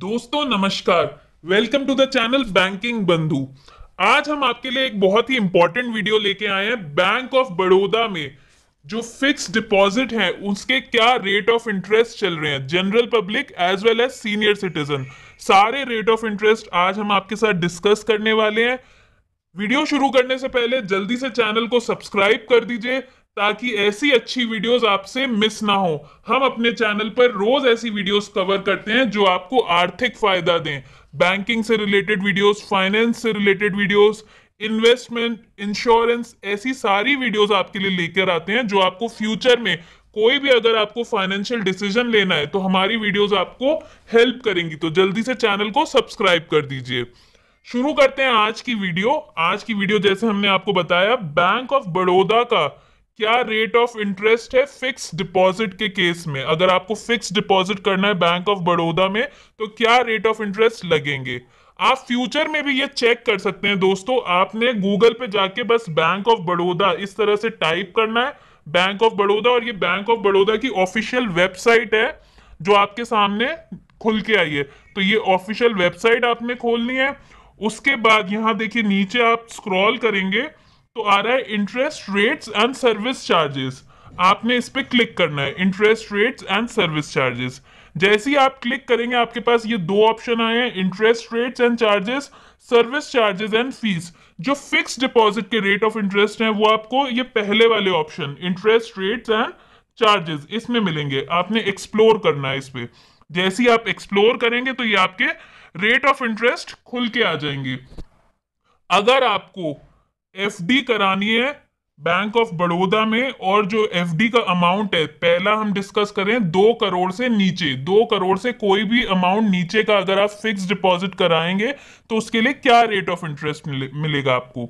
दोस्तों नमस्कार welcome to the channel banking Bandhu आज हम आपके लिए एक बहुत ही इंपॉर्टेंट वीडियो लेके आए हैं बैंक ऑफ बड़ौदा में जो फिक्स डिपॉजिट है उसके क्या रेट ऑफ इंटरेस्ट चल रहे हैं general public as well as senior citizen सारे रेट ऑफ इंटरेस्ट आज हम आपके साथ डिस्कस करने वाले हैं वीडियो शुरू करने से पहले जल्दी से चैनल को सब्सक्राइब कर दीजिए ताकि ऐसी अच्छी वीडियोस आपसे मिस ना हो हम अपने चैनल पर रोज ऐसी वीडियोस कवर करते हैं जो आपको आर्थिक फायदा दें बैंकिंग से रिलेटेड वीडियोस फाइनेंस से रिलेटेड वीडियोस इन्वेस्टमेंट इंश्योरेंस ऐसी सारी वीडियोस आपके लिए लेकर आते हैं जो आपको फ्यूचर में कोई भी अगर आपको फाइनेंशियल डिसीजन लेना है तो हमारी वीडियोस आपको हेल्प करेंगी तो जल्दी से चैनल को सब्सक्राइब कर दीजिए शुरू करते हैं आज की वीडियो आज की वीडियो जैसे हमने आपको बताया बैंक ऑफ बड़ौदा का क्या रेट ऑफ इंटरेस्ट है फिक्स डिपॉजिट के केस में अगर आपको फिक्स डिपॉजिट करना है बैंक ऑफ बड़ौदा में तो क्या रेट ऑफ इंटरेस्ट लगेंगे आप फ्यूचर में भी ये चेक कर सकते हैं दोस्तों आपने गूगल पे जाके बस बैंक ऑफ बड़ौदा इस तरह से टाइप करना है बैंक ऑफ बड़ौदा और ये बैंक ऑफ बड़ौदा की ऑफिशियल वेबसाइट है जो आपके सामने खुल के आई है तो ये ऑफिशियल वेबसाइट आपने खोलनी है उसके बाद यहाँ देखिए नीचे आप स्क्रॉल करेंगे तो आ रहा है interest rates and service charges आपने इस पर क्लिक करना है interest rates and service charges जैसे ही आप क्लिक करेंगे आपके पास ये दो ऑप्शन आए हैं interest rates and charges service charges and fees जो फिक्स डिपॉजिट के रेट ऑफ इंटरेस्ट है वो आपको ये पहले वाले option interest rates and charges इसमें मिलेंगे आपने एक्सप्लोर करना है इस पर जैसे ही आप एक्सप्लोर करेंगे तो ये आपके रेट ऑफ इंटरेस्ट खुल के आ जाएंगे अगर आपको एफडी करानी है बैंक ऑफ बड़ौदा में और जो एफडी का अमाउंट है पहला हम डिस्कस करें दो करोड़ से नीचे दो करोड़ से कोई भी अमाउंट नीचे का अगर आप फिक्स डिपॉजिट कराएंगे तो उसके लिए क्या रेट ऑफ इंटरेस्ट मिले, मिलेगा आपको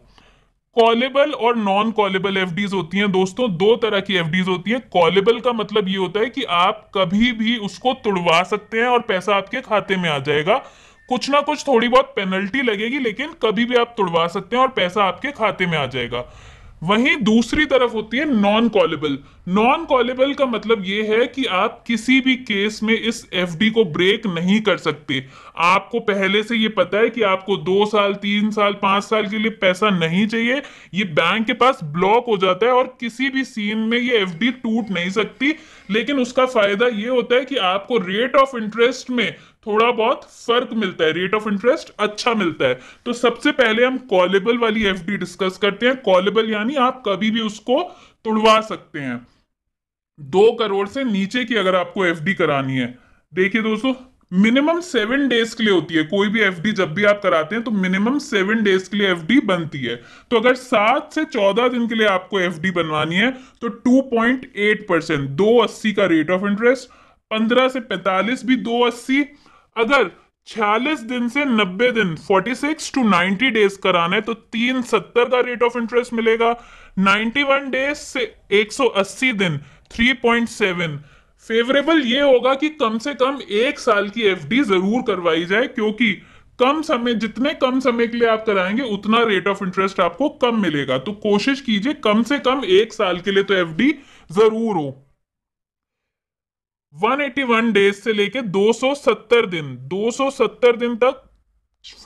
कॉलेबल और नॉन कॉलेबल एफ होती हैं दोस्तों दो तरह की एफ होती हैं कॉलेबल का मतलब ये होता है कि आप कभी भी उसको तुड़वा सकते हैं और पैसा आपके खाते में आ जाएगा कुछ ना कुछ थोड़ी बहुत पेनल्टी लगेगी लेकिन कभी भी आप तुड़वा सकते हैं और पैसा आपके खाते में आ जाएगा वहीं दूसरी तरफ होती है नॉन कॉलेबल नॉन कॉलेबल का मतलब ये है कि आप किसी भी केस में इस एफडी को ब्रेक नहीं कर सकते आपको पहले से ये पता है कि आपको दो साल तीन साल पांच साल के लिए पैसा नहीं चाहिए ये बैंक के पास ब्लॉक हो जाता है और किसी भी सीन में ये एफडी टूट नहीं सकती लेकिन उसका फायदा ये होता है कि आपको रेट ऑफ इंटरेस्ट में थोड़ा बहुत फर्क मिलता है रेट ऑफ इंटरेस्ट अच्छा मिलता है तो सबसे पहले हम कॉलेबल वाली एफ डिस्कस करते हैं कॉलेबल यानी आप कभी भी उसको तुड़वा सकते हैं दो करोड़ से नीचे की अगर आपको एफ करानी है देखिए दोस्तों मिनिमम सेवन डेज के लिए होती है कोई भी एफ जब भी आप कराते हैं तो मिनिमम सेवन डेज के लिए एफ बनती है तो अगर सात से चौदह दिन के लिए आपको एफ बनवानी है तो टू पॉइंट एट परसेंट दो अस्सी का रेट ऑफ इंटरेस्ट पंद्रह से पैंतालीस भी दो अस्सी अगर छियालीस दिन से नब्बे दिन 46 टू 90 डेज कराना है तो तीन सत्तर का रेट ऑफ इंटरेस्ट मिलेगा 91 डेज से 180 दिन 3.7 फेवरेबल ये होगा कि कम से कम एक साल की डी जरूर करवाई जाए क्योंकि कम समय जितने कम समय के लिए आप कराएंगे उतना रेट ऑफ इंटरेस्ट आपको कम मिलेगा तो कोशिश कीजिए कम से कम एक साल के लिए तो डी जरूर हो 181 डेज से लेके 270 दिन 270 दिन तक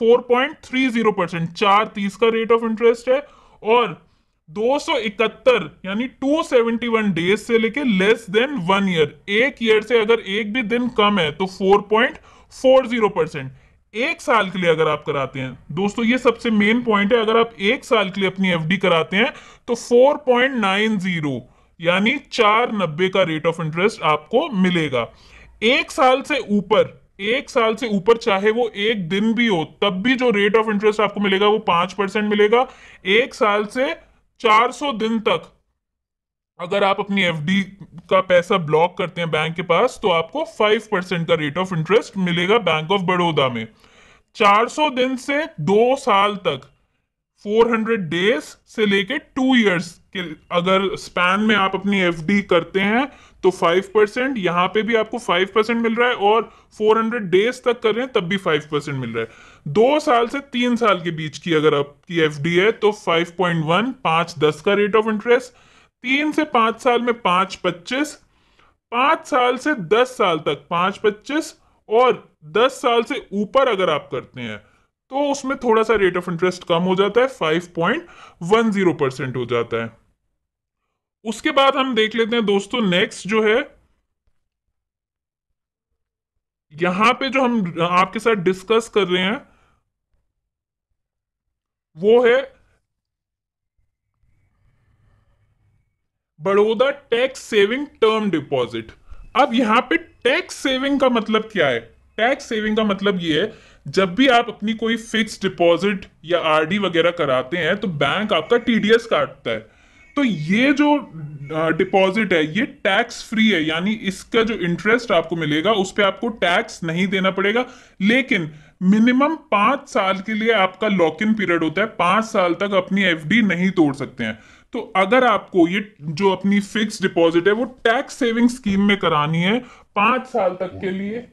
4.30 परसेंट चार तीस का रेट ऑफ इंटरेस्ट है और 271 यानी 271 डेज से लेके लेस देन वन ईयर एक ईयर से अगर एक भी दिन कम है तो 4.40 परसेंट एक साल के लिए अगर आप कराते हैं दोस्तों ये सबसे मेन पॉइंट है अगर आप एक साल के लिए अपनी एफडी कराते हैं तो 4.90 यानी चार नब्बे का रेट ऑफ इंटरेस्ट आपको मिलेगा एक साल से ऊपर एक साल से ऊपर चाहे वो एक दिन भी हो तब भी जो रेट ऑफ इंटरेस्ट आपको मिलेगा वो पांच परसेंट मिलेगा एक साल से चार सौ दिन तक अगर आप अपनी एफ का पैसा ब्लॉक करते हैं बैंक के पास तो आपको फाइव परसेंट का रेट ऑफ इंटरेस्ट मिलेगा बैंक ऑफ बड़ौदा में 400 दिन से दो साल तक 400 डेज से लेके टू इयर्स के अगर स्पैन में आप अपनी डी करते हैं तो 5 परसेंट यहाँ पे भी आपको 5 परसेंट मिल रहा है और 400 डेज तक कर रहे हैं तब भी 5 परसेंट मिल रहा है दो साल से तीन साल के बीच की अगर आपकी डी है तो 5.1 पॉइंट वन पाँच दस का रेट ऑफ इंटरेस्ट तीन से पाँच साल में पाँच पच्चीस पाँच साल से दस साल तक पाँच पच्चीस और दस साल से ऊपर अगर आप करते हैं तो उसमें थोड़ा सा रेट ऑफ इंटरेस्ट कम हो जाता है five point one zero percent हो जाता है उसके बाद हम देख लेते हैं दोस्तों नेक्स्ट जो है यहां पे जो हम आपके साथ डिस्कस कर रहे हैं वो है Baroda tax saving term deposit अब यहां पे टैक्स सेविंग का मतलब क्या है टैक्स सेविंग का मतलब ये है जब भी आप अपनी कोई फिक्स डिपॉजिट या आरडी वगैरह कराते हैं तो बैंक आपका टीडीएस काटता है तो ये जो डिपॉजिट है ये टैक्स फ्री है यानी इसका जो इंटरेस्ट आपको मिलेगा उस पर आपको टैक्स नहीं देना पड़ेगा लेकिन मिनिमम पांच साल के लिए आपका लॉक इन पीरियड होता है पांच साल तक अपनी एफ नहीं तोड़ सकते हैं तो अगर आपको ये जो अपनी फिक्स डिपॉजिट है वो टैक्स सेविंग स्कीम में करानी है पांच साल तक के लिए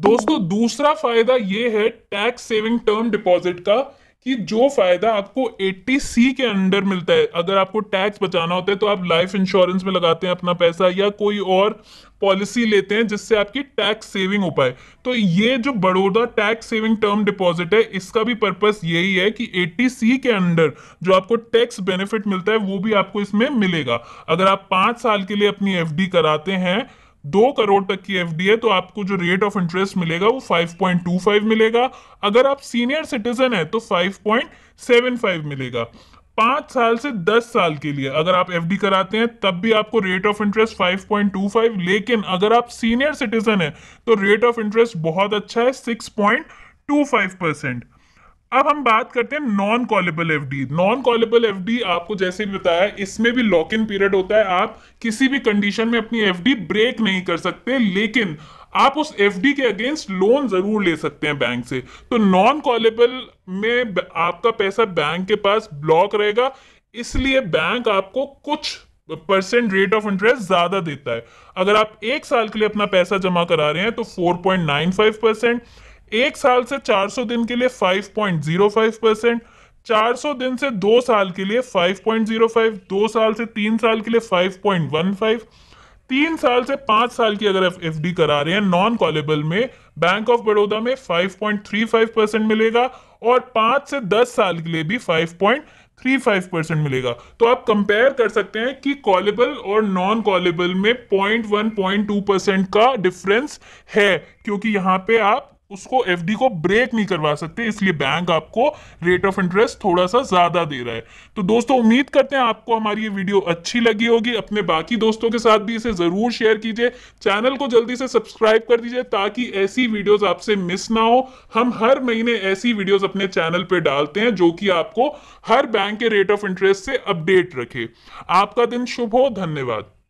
दोस्तों दूसरा फायदा ये है टैक्स सेविंग टर्म डिपॉजिट का कि जो फायदा आपको 80 सी के अंडर मिलता है अगर आपको टैक्स बचाना होता है तो आप लाइफ इंश्योरेंस में लगाते हैं अपना पैसा या कोई और पॉलिसी लेते हैं जिससे आपकी टैक्स सेविंग हो पाए तो ये जो Baroda tax saving term deposit है इसका भी पर्पस यही है कि 80 सी के अंडर जो आपको टैक्स बेनिफिट मिलता है वो भी आपको इसमें मिलेगा अगर आप पाँच साल के लिए अपनी एफ कराते हैं दो करोड़ तक की एफ है तो आपको जो रेट ऑफ इंटरेस्ट मिलेगा वो 5.25 मिलेगा अगर आप सीनियर सिटीजन है तो 5.75 मिलेगा पांच साल से दस साल के लिए अगर आप एफ कराते हैं तब भी आपको रेट ऑफ इंटरेस्ट 5.25 लेकिन अगर आप सीनियर सिटीजन है तो रेट ऑफ इंटरेस्ट बहुत अच्छा है 6.25 परसेंट अब हम बात करते हैं non callable F D non callable F D आपको जैसे भी बताया इसमें भी लॉक इन पीरियड होता है आप किसी भी कंडीशन में अपनी एफ डी ब्रेक नहीं कर सकते लेकिन आप उस एफ डी के अगेंस्ट लोन जरूर ले सकते हैं बैंक से तो नॉन कॉलेबल में आपका पैसा बैंक के पास ब्लॉक रहेगा इसलिए बैंक आपको कुछ परसेंट रेट ऑफ इंटरेस्ट ज्यादा देता है अगर आप एक साल के लिए अपना पैसा जमा करा रहे हैं तो four point nine five percent एक साल से 400 दिन के लिए 5.05 परसेंट 400 दिन से दो साल के लिए 5.05 दो साल से तीन साल के लिए 5.15 तीन साल से पांच साल की अगर एफ डी करा रहे हैं नॉन कॉलेबल में बैंक ऑफ बड़ौदा में 5.35 परसेंट मिलेगा और पांच से दस साल के लिए भी 5.35 परसेंट मिलेगा तो आप कंपेयर कर सकते हैं कि कॉलेबल और नॉन कॉलेबल में 0.1 0.2 परसेंट का डिफरेंस है क्योंकि यहाँ पे आप उसको एफ को ब्रेक नहीं करवा सकते इसलिए बैंक आपको रेट ऑफ इंटरेस्ट थोड़ा सा ज़्यादा दे रहा है तो दोस्तों उम्मीद करते हैं आपको हमारी ये वीडियो अच्छी लगी होगी अपने बाकी दोस्तों के साथ भी इसे ज़रूर शेयर कीजिए चैनल को जल्दी से सब्सक्राइब कर दीजिए ताकि ऐसी वीडियोज़ आपसे मिस ना हो हम हर महीने ऐसी वीडियोज़ अपने चैनल पर डालते हैं जो कि आपको हर बैंक के रेट ऑफ इंटरेस्ट से अपडेट रखे आपका दिन शुभ हो धन्यवाद